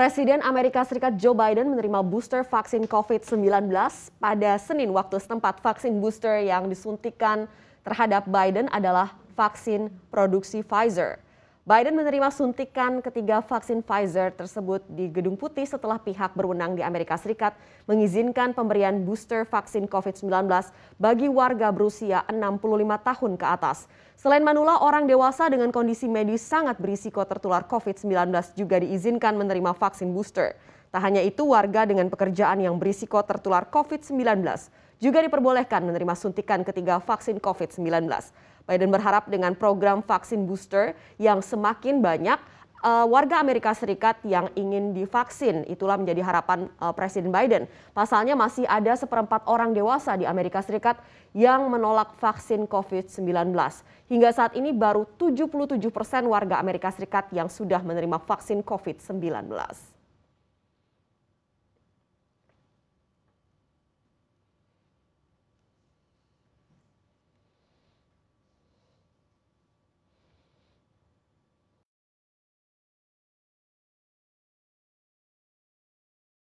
Presiden Amerika Serikat Joe Biden menerima booster vaksin COVID-19 pada Senin waktu setempat. Vaksin booster yang disuntikan terhadap Biden adalah vaksin produksi Pfizer. Biden menerima suntikan ketiga vaksin Pfizer tersebut di Gedung Putih setelah pihak berwenang di Amerika Serikat mengizinkan pemberian booster vaksin COVID-19 bagi warga berusia 65 tahun ke atas. Selain Manula, orang dewasa dengan kondisi medis sangat berisiko tertular COVID-19 juga diizinkan menerima vaksin booster. Tak hanya itu, warga dengan pekerjaan yang berisiko tertular COVID-19 juga diperbolehkan menerima suntikan ketiga vaksin COVID-19. Biden berharap dengan program vaksin booster yang semakin banyak, uh, warga Amerika Serikat yang ingin divaksin. Itulah menjadi harapan uh, Presiden Biden. Pasalnya masih ada seperempat orang dewasa di Amerika Serikat yang menolak vaksin COVID-19. Hingga saat ini baru 77 persen warga Amerika Serikat yang sudah menerima vaksin COVID-19.